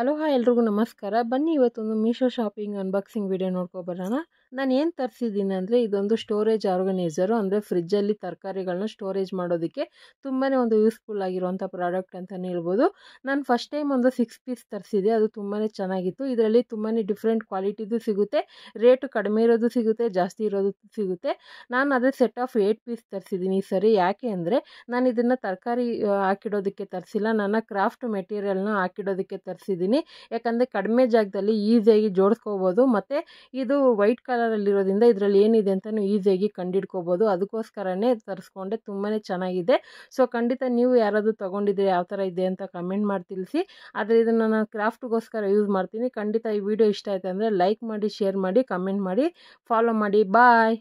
aloha ಎಲ್ರಿಗೂ ನಮಸ್ಕಾರ ಬನ್ನಿ ಇವತ್ತೊಂದು ಮೀಶೋ ಶಾಪಿಂಗ್ ಅನ್ಬಾಕ್ಸಿಂಗ್ ವಿಡಿಯೋ ನೋಡ್ಕೊಬರೋಣ ನಾನು ಏನು ತರಿಸಿದ್ದೀನಿ ಅಂದರೆ ಇದೊಂದು ಸ್ಟೋರೇಜ್ ಆರ್ಗನೈಸರು ಅಂದರೆ ಫ್ರಿಜ್ಜಲ್ಲಿ ತರಕಾರಿಗಳನ್ನ ಸ್ಟೋರೇಜ್ ಮಾಡೋದಕ್ಕೆ ತುಂಬಾ ಒಂದು ಯೂಸ್ಫುಲ್ ಆಗಿರುವಂಥ ಪ್ರಾಡಕ್ಟ್ ಅಂತಲೇ ಹೇಳ್ಬೋದು ನಾನು ಫಸ್ಟ್ ಟೈಮ್ ಒಂದು ಸಿಕ್ಸ್ ಪೀಸ್ ತರಿಸಿದೆ ಅದು ತುಂಬಾ ಚೆನ್ನಾಗಿತ್ತು ಇದರಲ್ಲಿ ತುಂಬಾ ಡಿಫ್ರೆಂಟ್ ಕ್ವಾಲಿಟಿದು ಸಿಗುತ್ತೆ ರೇಟು ಕಡಿಮೆ ಇರೋದು ಸಿಗುತ್ತೆ ಜಾಸ್ತಿ ಇರೋದು ಸಿಗುತ್ತೆ ನಾನು ಅದೇ ಸೆಟ್ ಆಫ್ ಏಯ್ಟ್ ಪೀಸ್ ತರಿಸಿದ್ದೀನಿ ಈ ಸರಿ ಯಾಕೆ ಅಂದರೆ ನಾನು ಇದನ್ನು ತರಕಾರಿ ಹಾಕಿಡೋದಕ್ಕೆ ತರಿಸಿಲ್ಲ ನನ್ನ ಕ್ರಾಫ್ಟ್ ಮೆಟೀರಿಯಲ್ನ ಹಾಕಿಡೋದಕ್ಕೆ ತರಿಸಿದ್ದೀನಿ ಯಾಕಂದರೆ ಕಡಿಮೆ ಜಾಗದಲ್ಲಿ ಈಸಿಯಾಗಿ ಜೋಡಿಸ್ಕೋಬೋದು ಮತ್ತು ಇದು ವೈಟ್ ಕಲರ್ ಕಲರಲ್ಲಿರೋದ್ರಿಂದ ಇದರಲ್ಲಿ ಏನಿದೆ ಅಂತ ನೀವು ಈಸಿಯಾಗಿ ಕಂಡಿಡ್ಕೋಬೋದು ಅದಕ್ಕೋಸ್ಕರನೇ ತರಿಸ್ಕೊಂಡೆ ತುಂಬಾ ಚೆನ್ನಾಗಿದೆ ಸೊ ಖಂಡಿತ ನೀವು ಯಾರಾದರೂ ತೊಗೊಂಡಿದ್ದೀರಿ ಯಾವ ಥರ ಇದೆ ಅಂತ ಕಮೆಂಟ್ ಮಾಡಿ ತಿಳಿಸಿ ಆದರೆ ಇದನ್ನು ನಾನು ಕ್ರಾಫ್ಟ್ಗೋಸ್ಕರ ಯೂಸ್ ಮಾಡ್ತೀನಿ ಖಂಡಿತ ಈ ವಿಡಿಯೋ ಇಷ್ಟ ಆಯಿತು ಅಂದರೆ ಲೈಕ್ ಮಾಡಿ ಶೇರ್ ಮಾಡಿ ಕಮೆಂಟ್ ಮಾಡಿ ಫಾಲೋ ಮಾಡಿ ಬಾಯ್